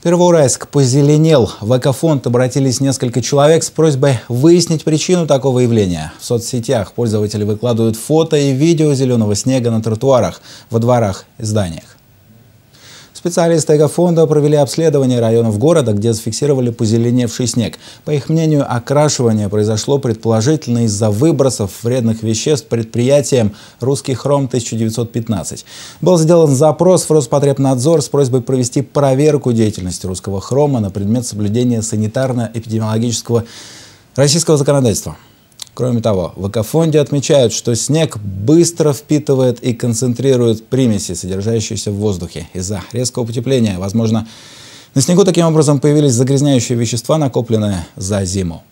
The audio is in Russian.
Первоуральск позеленел. В Экофонд обратились несколько человек с просьбой выяснить причину такого явления. В соцсетях пользователи выкладывают фото и видео зеленого снега на тротуарах, во дворах и зданиях. Специалисты Эгофонда провели обследование районов города, где зафиксировали позеленевший снег. По их мнению, окрашивание произошло предположительно из-за выбросов вредных веществ предприятием «Русский хром-1915». Был сделан запрос в Роспотребнадзор с просьбой провести проверку деятельности «Русского хрома» на предмет соблюдения санитарно-эпидемиологического российского законодательства. Кроме того, в Экофонде отмечают, что снег быстро впитывает и концентрирует примеси, содержащиеся в воздухе. Из-за резкого потепления, возможно, на снегу таким образом появились загрязняющие вещества, накопленные за зиму.